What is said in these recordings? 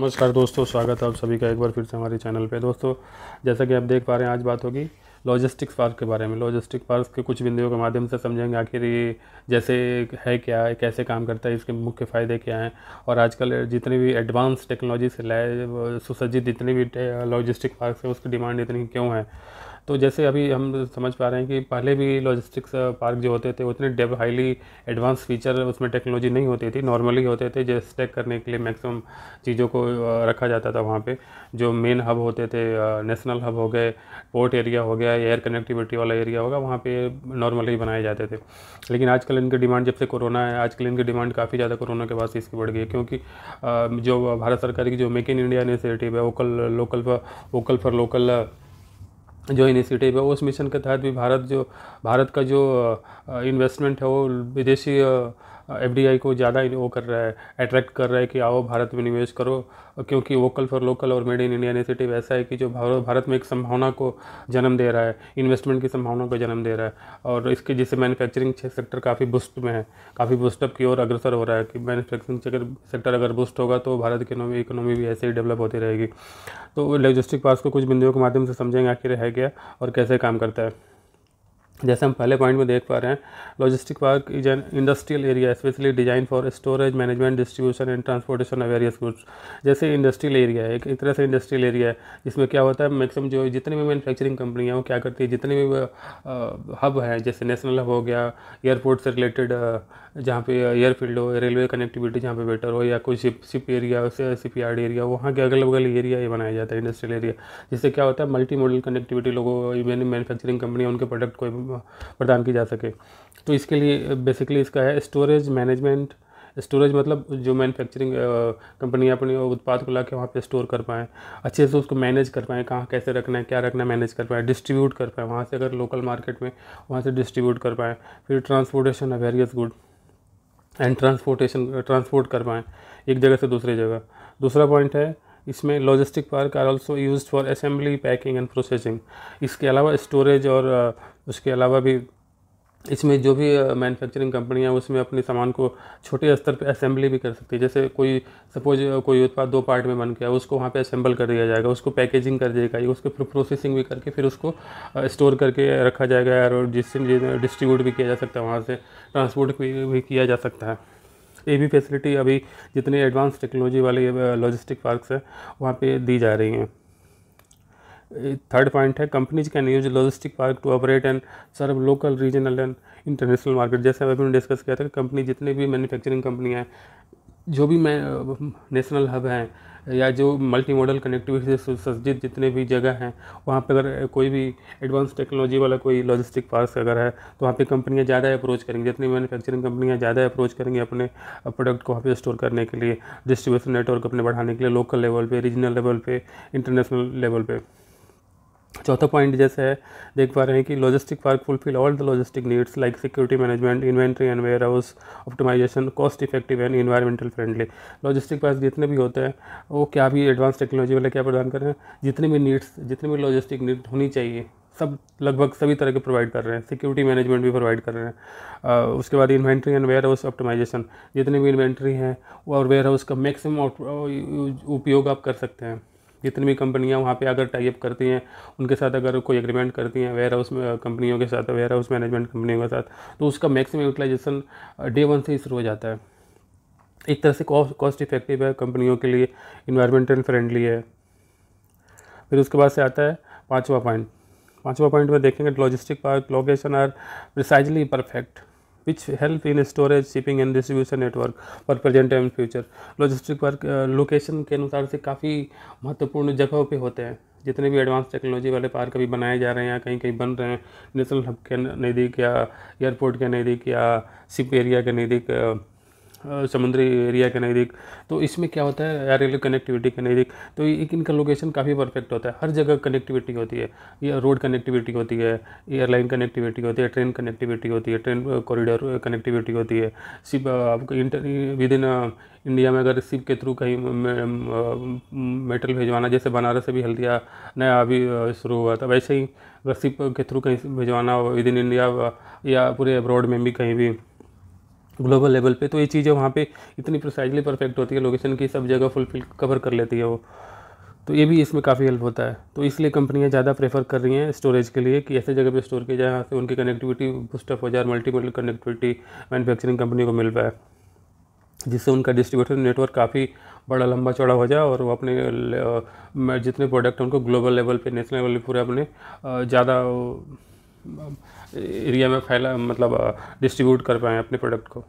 नमस्कार दोस्तों स्वागत है आप सभी का एक बार फिर से हमारे चैनल पे दोस्तों जैसा कि आप देख पा रहे हैं आज बात होगी लॉजिस्टिक्स पार्क के बारे में लॉजिस्टिक पार्क के कुछ बिंदुओं के माध्यम से समझेंगे आखिर ये जैसे है क्या है कैसे काम करता है इसके मुख्य फ़ायदे क्या हैं और आजकल जितने भी एडवांस टेक्नोलॉजी से लाए सुसज्जित जितने भी लॉजिस्टिक पार्क है उसकी डिमांड इतनी क्यों है तो जैसे अभी हम समझ पा रहे हैं कि पहले भी लॉजिस्टिक्स पार्क uh, जो होते थे उतने डेव हाईली एडवांस फीचर उसमें टेक्नोलॉजी नहीं होती थी नॉर्मली होते थे जो स्टैक करने के लिए मैक्सिमम चीज़ों को uh, रखा जाता था वहाँ पे जो मेन हब होते थे नेशनल uh, हब हो गए पोर्ट एरिया हो गया एयर कनेक्टिविटी वाला एरिया होगा वहाँ पर नॉर्मली बनाए जाते थे लेकिन आजकल इनकी डिमांड जब से कोरोना है आजकल इनकी डिमांड काफ़ी ज़्यादा कोरोना के बाद से इसकी बढ़ गई है क्योंकि जो भारत सरकार की जो मेक इन इंडिया इनिशिएटिव है vocal local for vocal for local जो इनिशिएटिव है उस मिशन के तहत भी भारत जो भारत का जो इन्वेस्टमेंट है वो विदेशी आई को ज़्यादा वो कर रहा है अट्रैक्ट कर रहा है कि आओ भारत में निवेश करो क्योंकि वोकल फॉर लोकल और मेड इन इंडिया इनिशिएटिव ऐसा है कि जो भारत में एक संभावना को जन्म दे रहा है इन्वेस्टमेंट की संभावना को जन्म दे रहा है और इसके जिससे मैन्युफैक्चरिंग सेक्टर काफ़ी बुस्ट में है काफ़ी बुस्टअप की ओर अग्रसर हो रहा है कि मैनुफैक्चरिंग सेक्टर अगर बुस्ट होगा तो भारत की इकोनॉमी भी ऐसे ही डेवलप होती रहेगी तो लॉजिस्टिक पार्क को कुछ बिंदुओं के माध्यम से समझेंगे आखिर है क्या और कैसे काम करता है जैसे हम पहले पॉइंट में देख पा रहे हैं logistic park is an industrial area specially design for storage management distribution and transportation of various goods जैसे इंडस्ट्रियल एरिया है एक तरह से इंडस्ट्रियल एरिया है जिसमें क्या होता है मैक्सिमम जो जितनी भी मैनुफैक्चरिंग कंपनी है वो क्या करती है जितने भी हब हैं जैसे नेशनल हब हो गया एयरपोर्ट से रिलेटेड जहाँ पे एयरफील्ड हो रेलवे कनेक्टिविटी जहाँ पे बेटर हो या कोई ship ship area ship yard area वहाँ के अगल बगल एरिया ये बनाया जाता है इंडस्ट्रियल एरिया जिससे क्या होता है मल्टी मॉडल कनेक्टिविटी लोगों मैन्युफैक्चरिंग कंपनी उनके प्रोडक्ट को प्रदान की जा सके तो इसके लिए बेसिकली इसका है स्टोरेज मैनेजमेंट स्टोरेज मतलब जो मैन्युफैक्चरिंग कंपनी अपने उत्पाद को ला के वहाँ पर स्टोर कर पाएँ अच्छे से उसको मैनेज कर पाएँ कहाँ कैसे रखना है क्या रखना है मैनेज कर पाएँ डिस्ट्रीब्यूट कर पाएँ वहाँ से अगर लोकल मार्केट में वहाँ से डिस्ट्रीब्यूट कर पाएँ फिर ट्रांसपोर्टेशन है various good and transportation transport कर पाएँ एक जगह से दूसरी जगह दूसरा पॉइंट है इसमें logistic park are also use for assembly packing and processing इसके अलावा स्टोरेज और उसके अलावा भी इसमें जो भी मैन्युफैक्चरिंग कंपनियां उसमें अपने सामान को छोटे स्तर पे असेंबली भी कर सकती है जैसे कोई सपोज कोई उत्पाद दो पार्ट में बन गया उसको वहाँ पे असेंबल कर दिया जाएगा उसको पैकेजिंग कर दिया जाएगा उसको फिर प्रोसेसिंग भी करके फिर उसको स्टोर करके रखा जाएगा और जिससे डिस्ट्रीब्यूट भी किया जा सकता है वहाँ से ट्रांसपोर्ट भी किया जा सकता है ये भी फैसिलिटी अभी जितने एडवांस टेक्नोलॉजी वाले लॉजिस्टिक पार्क्स हैं वहाँ पे दी जा रही हैं थर्ड पॉइंट है companies can use logistic park to operate and serve local regional and international market जैसे अभी हमने डिस्कस किया था कि कंपनी जितने भी मैन्युफैक्चरिंग कंपनियाँ हैं जो भी मैं नेशनल हब हैं या जो मल्टी मॉडल कनेक्टिविटी से सुसज्जित जितने भी जगह हैं वहाँ पर अगर कोई भी एडवांस टेक्नोलॉजी वाला कोई लॉजिस्टिक पार्क अगर है तो वहाँ पर कंपनियाँ ज़्यादा अप्रोच करेंगी जितनी मैनुफैक्चरिंग कंपनियाँ ज़्यादा अप्रोच करेंगी अपने प्रोडक्ट को वहाँ पर स्टोर करने के लिए डिस्ट्रीब्यूशन नेटवर्क अपने बढ़ाने के लिए लोकल लेवल पर रीजनल लेवल पर इंटरनेशनल लेवल पर चौथा पॉइंट जैसे है देख पा रहे हैं कि logistic park fulfil all the logistic needs like security management inventory and warehouse optimisation cost effective and environmental friendly logistic park जितने भी होते हैं वो क्या भी एडवांस टेक्नोलॉजी वाले क्या प्रदान कर रहे हैं जितने भी नीड्स जितने भी लॉजिस्टिक नीड होनी चाहिए सब लगभग सभी तरह के प्रोवाइड कर रहे हैं सिक्योरिटी मैनेजमेंट भी प्रोवाइड कर रहे हैं आ, उसके बाद inventory and warehouse optimisation जितने भी इन्वेंट्री हैं और वेयर हाउस का मैक्सिमम उपयोग आप कर सकते हैं जितनी भी कंपनियाँ वहाँ पे अगर टाइप करती हैं उनके साथ अगर कोई एग्रीमेंट करती हैं वेयर हाउस कंपनियों के साथ वेयर हाउस मैनेजमेंट कंपनियों के साथ तो उसका मैक्सिमम यूटिलाइजेशन डे वन से ही शुरू हो जाता है एक तरह से कॉस्ट इफेक्टिव है कंपनियों के लिए इन्वायरमेंटल फ्रेंडली है फिर उसके बाद से आता है पाँचवा पॉइंट पाँचवा पॉइंट में देखेंगे logistic park location are precisely perfect which help in storage, shipping and distribution network for present and future. Logistic park location के अनुसार से काफ़ी महत्वपूर्ण जगहों पे होते हैं जितने भी एडवांस टेक्नोलॉजी वाले पार्क अभी बनाए जा रहे हैं या कहीं कहीं बन रहे हैं नेशनल हब के नज़दीक या एयरपोर्ट के नज़दीक या शिप एरिया के नज़दीक समुद्री एरिया के नज़दीक तो इसमें क्या होता है एयर रेलवे कनेक्टिविटी के नज़दीक तो एक इनका लोकेशन काफ़ी परफेक्ट होता है हर जगह कनेक्टिविटी होती है या रोड कनेक्टिविटी होती है एयरलाइन कनेक्टिविटी होती है ट्रेन कनेक्टिविटी होती है ट्रेन कॉरिडोर कनेक्टिविटी होती है सिर्फ आपको इंटर विद इन इंडिया में अगर सिप के थ्रू कहीं मेटल भिजवाना जैसे बनारस से भी हल्दिया नया अभी शुरू हुआ था तो वैसे ही अगर सिप के थ्रू कहीं भिजवाना विद इन इंडिया या पूरे अब्रॉड में भी कहीं भी ग्लोबल लेवल पे तो ये चीज़ें वहाँ पे इतनी प्रोसाइजली परफेक्ट होती है लोकेशन की सब जगह फुलफिल कवर कर लेती है वो तो ये भी इसमें काफ़ी हेल्प होता है तो इसलिए कंपनियाँ ज़्यादा प्रेफर कर रही हैं स्टोरेज के लिए कि ऐसे जगह पे स्टोर किया जाए यहाँ से उनकी कनेक्टिविटी बुस्टअप हो जाए multi multi connectivity manufacturing company को मिल पाए जिससे उनका डिस्ट्रीब्यूशन नेटवर्क काफ़ी बड़ा लंबा चौड़ा हो जाए और वो अपने जितने प्रोडक्ट हैं उनको ग्लोबल लेवल पे नेशनल लेवल पे पूरे अपने ज़्यादा एरिया में फैला मतलब डिस्ट्रीब्यूट कर पाएँ अपने प्रोडक्ट को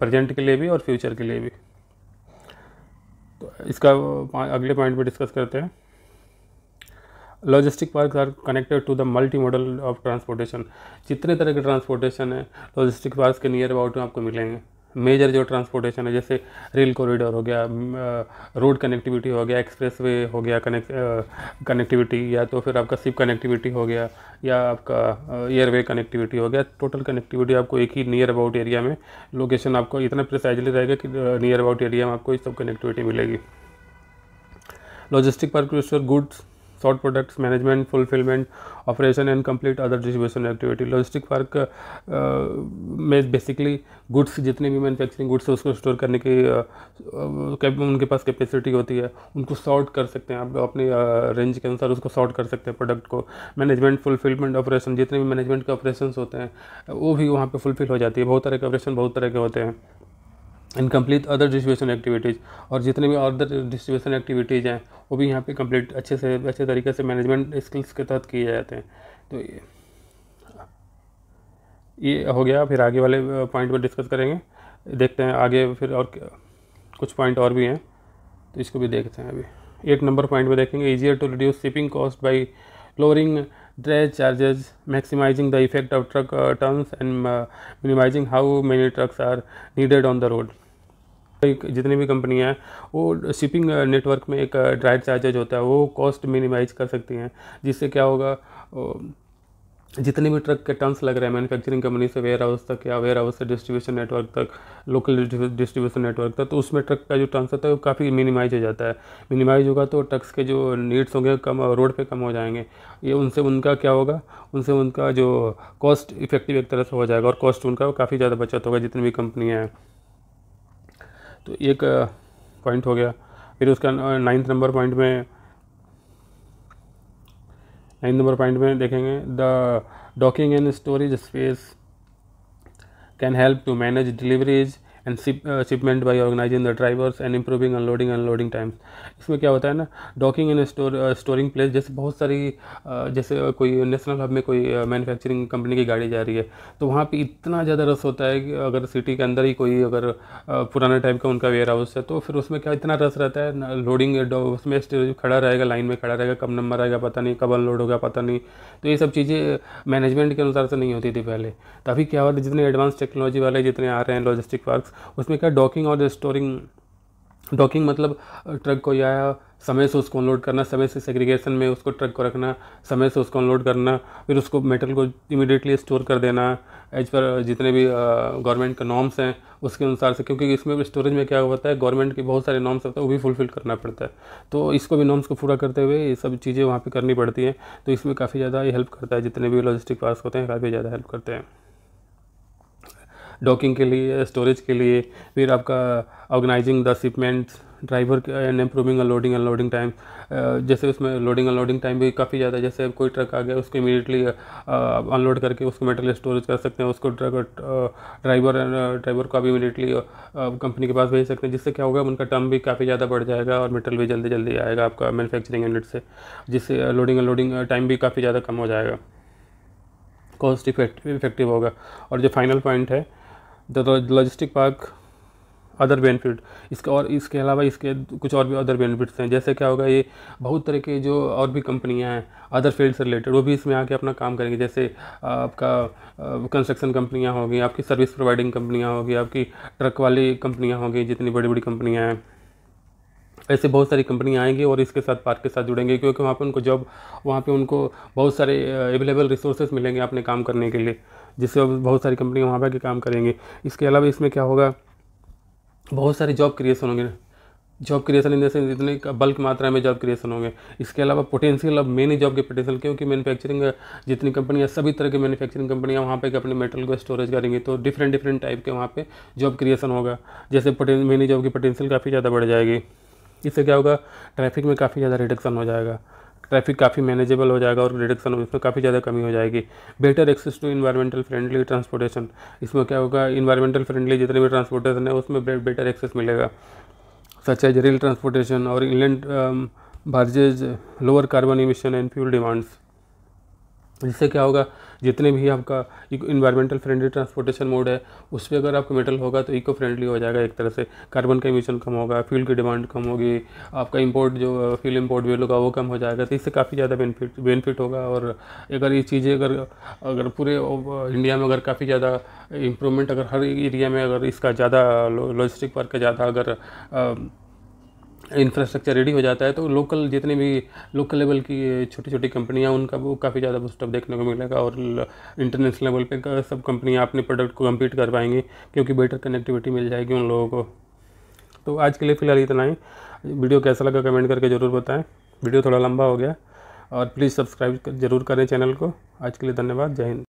प्रेजेंट के लिए भी और फ्यूचर के लिए भी तो इसका अगले पॉइंट पे डिस्कस करते हैं logistic park are connected to the multi modal of transportation जितने तरह के ट्रांसपोर्टेशन है लॉजिस्टिक पार्क के नियर अबाउट में आपको मिलेंगे मेजर जो ट्रांसपोर्टेशन है जैसे रेल कॉरिडोर हो गया रोड कनेक्टिविटी हो गया एक्सप्रेस वे हो गया कनेक्ट कनेक्टिविटी या तो फिर आपका सिप कनेक्टिविटी हो गया या आपका एयरवे कनेक्टिविटी हो गया टोटल कनेक्टिविटी आपको एक ही नियर अबाउट एरिया में लोकेशन आपको इतना प्रिसाइजली रहेगा कि नियर अबाउट एरिया में आपको ये सब कनेक्टिविटी मिलेगी logistic park goods short products management fulfilment operation and complete other distribution activity logistic park में बेसिकली गुड्स जितने भी मैन्युफैक्चरिंग गुड्स है उसको स्टोर करने की uh, uh उनके पास कैपेसिटी होती है उनको सॉर्ट कर सकते हैं आप अपनी रेंज uh, के अनुसार उसको सॉर्ट कर सकते हैं प्रोडक्ट को मैनेजमेंट फुलफिलमेंट ऑपरेशन जितने भी मैनेजमेंट के ऑपरेशन होते हैं वो भी वहाँ पर फुलफिल हो जाती है बहुत तरह के ऑपरेशन बहुत तरह के होते हैं and complete other distribution activities और जितने भी अदर डिस्ट्रीब्यूशन एक्टिविटीज़ हैं वो भी यहाँ पे कम्प्लीट अच्छे से अच्छे तरीके से मैनेजमेंट स्किल्स के तहत किए जाते हैं तो ये ये हो गया फिर आगे वाले पॉइंट पर डिस्कस करेंगे देखते हैं आगे फिर और कुछ पॉइंट और भी हैं तो इसको भी देखते हैं अभी एक नंबर पॉइंट में देखेंगे easier to reduce shipping cost by lowering dredge charges maximizing the effect of truck uh, turns and uh, minimizing how many trucks are needed on the road जितनी भी कंपनियां हैं वो शिपिंग नेटवर्क में एक drive charges होता है वो कॉस्ट मिनिमाइज कर सकती हैं जिससे क्या होगा जितने भी ट्रक के टर्न्स लग रहे हैं मैन्युफैक्चरिंग कंपनी से वेयर हाउस तक या वेयर हाउस से डिस्ट्रीब्यूशन नेटवर्क तक लोकल डिस्ट्रीब्यूशन नेटवर्क तक तो उसमें ट्रक का जो टर्न्स होता है वो काफ़ी मिनिमाइज हो जाता है मिनिमाइज होगा तो ट्रक्स के जो नीड्स होंगे कम रोड पे कम हो जाएंगे ये उनसे उनका क्या होगा उनसे उनका जो कॉस्ट इफेक्टिव एक तरह से हो जाएगा और कॉस्ट उनका काफ़ी ज़्यादा बचत होगा जितनी भी कंपनियाँ हैं तो एक पॉइंट uh, हो गया फिर उसका नाइन्थ नंबर पॉइंट में नाइन नंबर पॉइंट में देखेंगे the docking and storage space can help to manage deliveries and shipment by organising the drivers and improving unloading unloading times इसमें क्या होता है ना docking and store storing place जैसे बहुत सारी uh, जैसे uh, कोई नेशनल हब में कोई मैन्युफैक्चरिंग uh, कंपनी की गाड़ी जा रही है तो वहाँ पर इतना ज़्यादा रस होता है कि अगर सिटी के अंदर ही कोई अगर पुराने टाइप का उनका वेयर हाउस है तो फिर उसमें क्या इतना रस रहता है लोडिंग उसमें खड़ा रहेगा लाइन में खड़ा रहेगा कब नंबर आएगा पता नहीं कब अनलोड होगा पता नहीं तो ये सब चीज़ें मैनेजमेंट के अनुसार से नहीं होती थी पहले तभी क्या है जितने एडवांस टेक्नोलॉजी वाले जितने आ रहे हैं लॉजिस्टिक पार्क उसमें क्या डॉकिंग और स्टोरिंग डॉकिंग मतलब ट्रक को या समय से उसको अनलोड करना समय से सेग्रीगेशन में उसको ट्रक को रखना समय से उसको अनलोड करना फिर उसको मेटल को इमीडिएटली स्टोर कर देना एज पर जितने भी गवर्नमेंट के नॉर्म्स हैं उसके अनुसार से क्योंकि इसमें भी स्टोरेज में क्या होता है गवर्नमेंट के बहुत सारे नॉर्म्स होते हैं वो भी फुलफिल करना पड़ता है तो इसको भी नॉर्म्स को पूरा करते हुए ये सब चीज़ें वहाँ पर करनी पड़ती हैं तो इसमें काफ़ी ज़्यादा ये हेल्प करता है जितने भी लॉजिस्टिक पार्क होते हैं काफ़ी ज़्यादा हेल्प करते हैं डॉकिंग के लिए स्टोरेज के लिए फिर आपका organising the shipments driver and improving loading unloading time जैसे उसमें लोडिंग अनलोडिंग टाइम भी काफ़ी ज़्यादा जैसे कोई ट्रक आ गया उसको इमीडिएटली अनलोड करके उसको मेटेरियल स्टोरेज कर सकते हैं उसको ट्रक ड्राइवर ड्राइवर को आप इमीडिएटली कंपनी के पास भेज सकते हैं जिससे क्या होगा उनका टर्म भी काफ़ी ज़्यादा बढ़ जाएगा और मटेरियल भी जल्दी जल्दी आएगा आपका मैनुफैक्चरिंग यूनिट से जिससे लोडिंग अनलोडिंग टाइम भी काफ़ी ज़्यादा कम हो जाएगा कॉस्ट इफेक्टिव होगा और जो फाइनल पॉइंट है the logistic park other benefit इसका और इसके अलावा इसके कुछ और भी अदर बेनिफिट्स हैं जैसे क्या होगा ये बहुत तरह के जो और भी कंपनियां हैं अदर फील्ड से रिलेटेड वो भी इसमें आके अपना काम करेंगे जैसे आपका कंस्ट्रक्शन कंपनियां होगी आपकी सर्विस प्रोवाइडिंग कंपनियां होगी आपकी ट्रक वाली कंपनियां होगी जितनी बड़ी बड़ी कंपनियाँ हैं ऐसे बहुत सारी कंपनियाँ आएंगी और इसके साथ पार्क के साथ जुड़ेंगे क्योंकि वहाँ पर उनको जॉब वहाँ पर उनको बहुत सारे अवेलेबल रिसोर्सेज मिलेंगे अपने काम करने के लिए जिससे बहुत सारी कंपनियाँ वहाँ पर आके काम करेंगे इसके अलावा इसमें क्या होगा बहुत सारे जॉब क्रिएशन होंगे जॉब क्रिएशन इन देंस इतने बल्क मात्रा में जॉब क्रिएशन होंगे इसके अलावा पोटेंशियल अब मेन जॉब के पोटेंशियल क्योंकि मैन्युफैक्चरिंग जितनी कंपनियाँ सभी तरह के मैन्युफैक्चरिंग कंपनियाँ वहाँ पे अपने मेटल को स्टोरेज करेंगी तो डिफरेंट डिफरेंट टाइप के वहाँ पे जॉब क्रिएशन होगा जैसे मेनी जॉब की पोटेंशियल काफ़ी ज़्यादा बढ़ जाएगी इससे क्या होगा ट्रैफिक में काफ़ी ज़्यादा रिडक्शन हो जाएगा ट्रैफिक काफ़ी मैनेजेबल हो जाएगा और रिडक्शन इसमें काफ़ी ज़्यादा कमी हो जाएगी better access to environmental friendly transportation इसमें क्या होगा इन्वायरमेंटल फ्रेंडली जितने भी ट्रांसपोर्टेशन है उसमें बेटर एक्सेस मिलेगा सच एज रेल ट्रांसपोर्टेशन और inland barges lower carbon emission and fuel demands जिससे क्या होगा जितने भी आपका इन्वायरमेंटल फ्रेंडली ट्रांसपोर्टेशन मोड है उस पर अगर आपका मेटल होगा तो इको फ्रेंडली हो जाएगा एक तरह से कार्बन का इमिशन कम होगा फ्यूल की डिमांड कम होगी आपका इम्पोर्ट जो फ्यूल इम्पोर्ट वेल होगा वो कम हो जाएगा तो इससे काफ़ी ज़्यादा बेनिफिट बेनिफिट होगा और अगर ये चीज़ें अगर अगर पूरे इंडिया में अगर काफ़ी ज़्यादा इम्प्रूवमेंट अगर हर एरिया में अगर इसका ज़्यादा लॉजिस्टिक पार्क का ज़्यादा अगर इंफ्रास्ट्रक्चर रेडी हो जाता है तो लोकल जितने भी लोकल लेवल की छोटी छोटी कंपनियां उनका वो काफ़ी ज़्यादा बुस्टअप देखने को मिलेगा और इंटरनेशनल लेवल पे सब कंपनियां अपने प्रोडक्ट को कम्पीट कर पाएंगी क्योंकि बेटर कनेक्टिविटी मिल जाएगी उन लोगों को तो आज के लिए फ़िलहाल इतना ही वीडियो कैसा लगा कमेंट करके ज़रूर बताएँ वीडियो थोड़ा लंबा हो गया और प्लीज़ सब्सक्राइब जरूर करें चैनल को आज के लिए धन्यवाद जय हिंद